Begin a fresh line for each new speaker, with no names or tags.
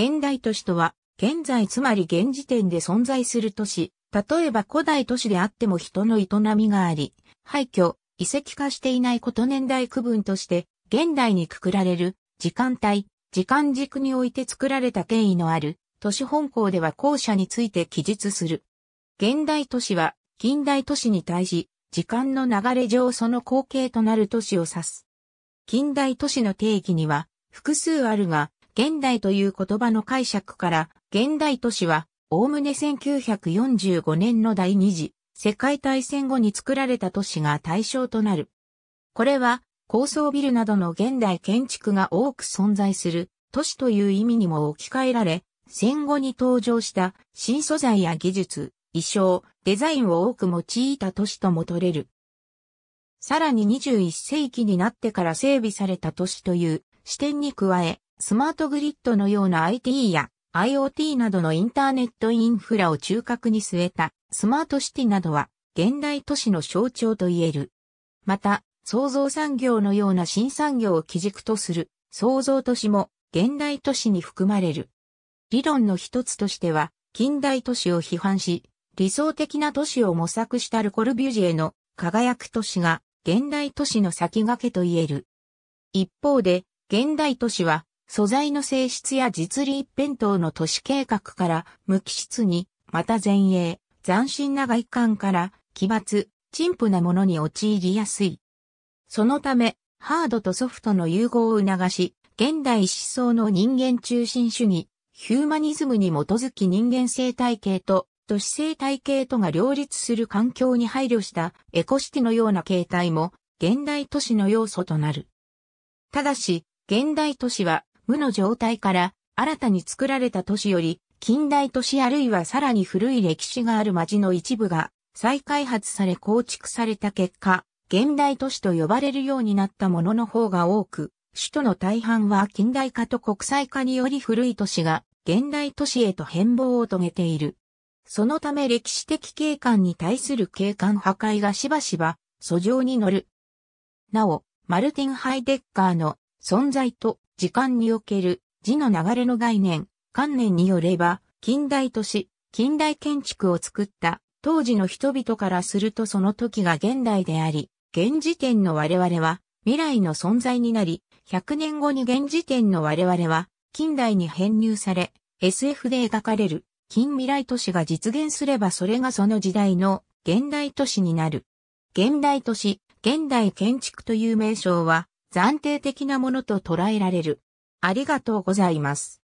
現代都市とは、現在つまり現時点で存在する都市、例えば古代都市であっても人の営みがあり、廃墟、遺跡化していないこと年代区分として、現代にくくられる、時間帯、時間軸において作られた権威のある、都市本校では校舎について記述する。現代都市は、近代都市に対し、時間の流れ上その後継となる都市を指す。近代都市の定義には、複数あるが、現代という言葉の解釈から、現代都市は、おおむね1945年の第二次世界大戦後に作られた都市が対象となる。これは、高層ビルなどの現代建築が多く存在する都市という意味にも置き換えられ、戦後に登場した新素材や技術、衣装、デザインを多く用いた都市とも取れる。さらに21世紀になってから整備された都市という視点に加え、スマートグリッドのような IT や IoT などのインターネットインフラを中核に据えたスマートシティなどは現代都市の象徴と言える。また、創造産業のような新産業を基軸とする創造都市も現代都市に含まれる。理論の一つとしては、近代都市を批判し、理想的な都市を模索したルコルビュジエの輝く都市が現代都市の先駆けと言える。一方で、現代都市は素材の性質や実利一辺倒の都市計画から無機質に、また前衛、斬新な外観から、奇抜、陳腐なものに陥りやすい。そのため、ハードとソフトの融合を促し、現代思想の人間中心主義、ヒューマニズムに基づき人間生態系と都市生態系とが両立する環境に配慮したエコシティのような形態も現代都市の要素となる。ただし、現代都市は無の状態から新たに作られた都市より近代都市あるいはさらに古い歴史がある町の一部が再開発され構築された結果、現代都市と呼ばれるようになったものの方が多く、首都の大半は近代化と国際化により古い都市が現代都市へと変貌を遂げている。そのため歴史的景観に対する景観破壊がしばしば訴状に乗る。なお、マルティン・ハイデッカーの存在と時間における字の流れの概念、観念によれば、近代都市、近代建築を作った当時の人々からするとその時が現代であり、現時点の我々は未来の存在になり、100年後に現時点の我々は近代に編入され、SF で描かれる近未来都市が実現すればそれがその時代の現代都市になる。現代都市、現代建築という名称は、暫定的なものと捉えられる。ありがとうございます。